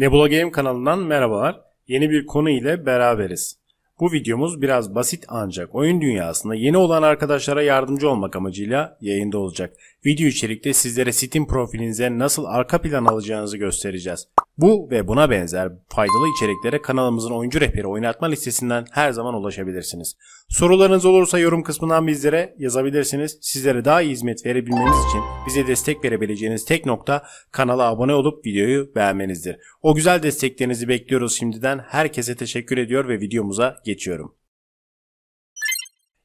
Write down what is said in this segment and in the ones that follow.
Nebula Game kanalından merhabalar. Yeni bir konu ile beraberiz. Bu videomuz biraz basit ancak oyun dünyasında yeni olan arkadaşlara yardımcı olmak amacıyla yayında olacak. Video içerikte sizlere Steam profilinize nasıl arka plan alacağınızı göstereceğiz. Bu ve buna benzer faydalı içeriklere kanalımızın oyuncu rehberi oynatma listesinden her zaman ulaşabilirsiniz. Sorularınız olursa yorum kısmından bizlere yazabilirsiniz. Sizlere daha iyi hizmet verebilmeniz için bize destek verebileceğiniz tek nokta kanala abone olup videoyu beğenmenizdir. O güzel desteklerinizi bekliyoruz şimdiden. Herkese teşekkür ediyor ve videomuza geçiyorum.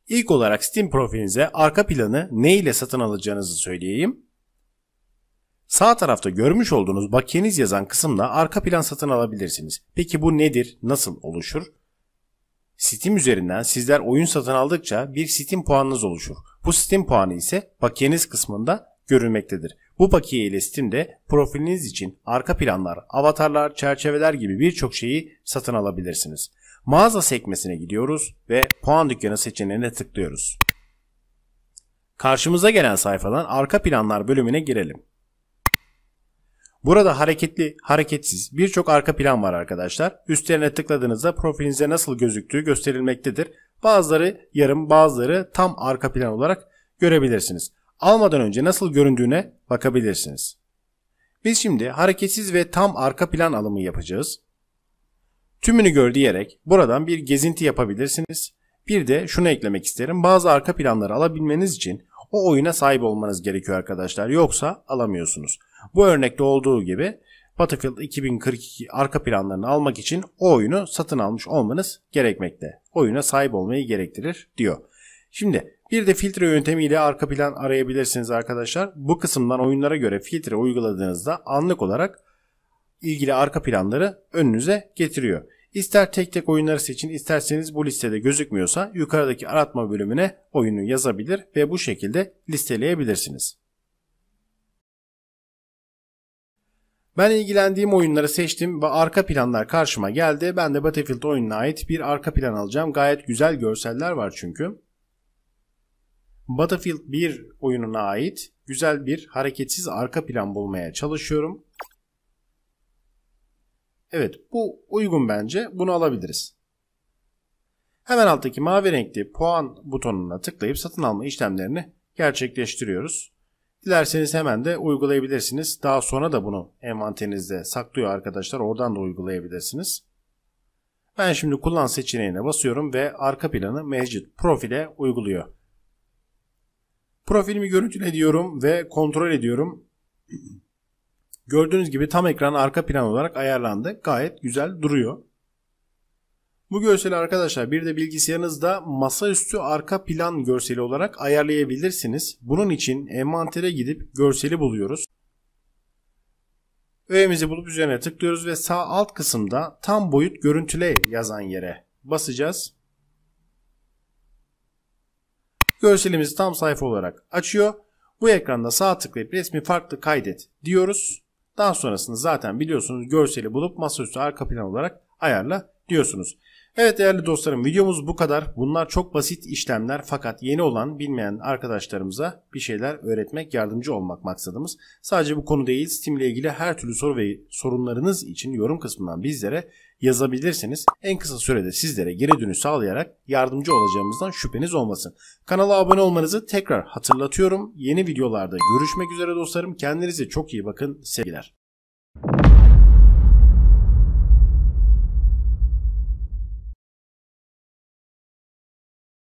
İlk olarak Steam profilinize arka planı ne ile satın alacağınızı söyleyeyim. Sağ tarafta görmüş olduğunuz bakiyeniz yazan kısımla arka plan satın alabilirsiniz. Peki bu nedir? Nasıl oluşur? Steam üzerinden sizler oyun satın aldıkça bir Steam puanınız oluşur. Bu Steam puanı ise bakiyeniz kısmında görülmektedir. Bu bakiye ile Steam'de profiliniz için arka planlar, avatarlar, çerçeveler gibi birçok şeyi satın alabilirsiniz. Mağaza sekmesine gidiyoruz ve puan dükkanı seçeneğine tıklıyoruz. Karşımıza gelen sayfadan arka planlar bölümüne girelim. Burada hareketli, hareketsiz birçok arka plan var arkadaşlar. Üstlerine tıkladığınızda profilinize nasıl gözüktüğü gösterilmektedir. Bazıları yarım, bazıları tam arka plan olarak görebilirsiniz. Almadan önce nasıl göründüğüne bakabilirsiniz. Biz şimdi hareketsiz ve tam arka plan alımı yapacağız. Tümünü gör diyerek buradan bir gezinti yapabilirsiniz bir de şunu eklemek isterim. Bazı arka planları alabilmeniz için o oyuna sahip olmanız gerekiyor arkadaşlar. Yoksa alamıyorsunuz. Bu örnekte olduğu gibi Battlefield 2042 arka planlarını almak için o oyunu satın almış olmanız gerekmekte. Oyuna sahip olmayı gerektirir diyor. Şimdi bir de filtre yöntemiyle arka plan arayabilirsiniz arkadaşlar. Bu kısımdan oyunlara göre filtre uyguladığınızda anlık olarak ilgili arka planları önünüze getiriyor. İster tek tek oyunları seçin isterseniz bu listede gözükmüyorsa yukarıdaki aratma bölümüne oyunu yazabilir ve bu şekilde listeleyebilirsiniz. Ben ilgilendiğim oyunları seçtim ve arka planlar karşıma geldi. Ben de Battlefield oyununa ait bir arka plan alacağım. Gayet güzel görseller var çünkü. Battlefield 1 oyununa ait güzel bir hareketsiz arka plan bulmaya çalışıyorum. Evet bu uygun bence. Bunu alabiliriz. Hemen alttaki mavi renkli puan butonuna tıklayıp satın alma işlemlerini gerçekleştiriyoruz. Dilerseniz hemen de uygulayabilirsiniz. Daha sonra da bunu envanterinizde saklıyor arkadaşlar. Oradan da uygulayabilirsiniz. Ben şimdi kullan seçeneğine basıyorum ve arka planı mevcut profile uyguluyor. Profilimi görüntüle diyorum ve kontrol ediyorum. Gördüğünüz gibi tam ekran arka plan olarak ayarlandı. Gayet güzel duruyor. Bu görseli arkadaşlar bir de bilgisayarınızda masaüstü arka plan görseli olarak ayarlayabilirsiniz. Bunun için envantere gidip görseli buluyoruz. Öğemizi bulup üzerine tıklıyoruz ve sağ alt kısımda tam boyut görüntüle yazan yere basacağız. Görselimizi tam sayfa olarak açıyor. Bu ekranda sağ tıklayıp resmi farklı kaydet diyoruz. Daha sonrasını zaten biliyorsunuz görseli bulup masaüstü arka plan olarak ayarla diyorsunuz. Evet değerli dostlarım videomuz bu kadar. Bunlar çok basit işlemler fakat yeni olan bilmeyen arkadaşlarımıza bir şeyler öğretmek, yardımcı olmak maksadımız. Sadece bu konu değil Steam ile ilgili her türlü soru ve sorunlarınız için yorum kısmından bizlere yazabilirsiniz. En kısa sürede sizlere geri dönüş sağlayarak yardımcı olacağımızdan şüpheniz olmasın. Kanala abone olmanızı tekrar hatırlatıyorum. Yeni videolarda görüşmek üzere dostlarım. Kendinize çok iyi bakın. Sevgiler.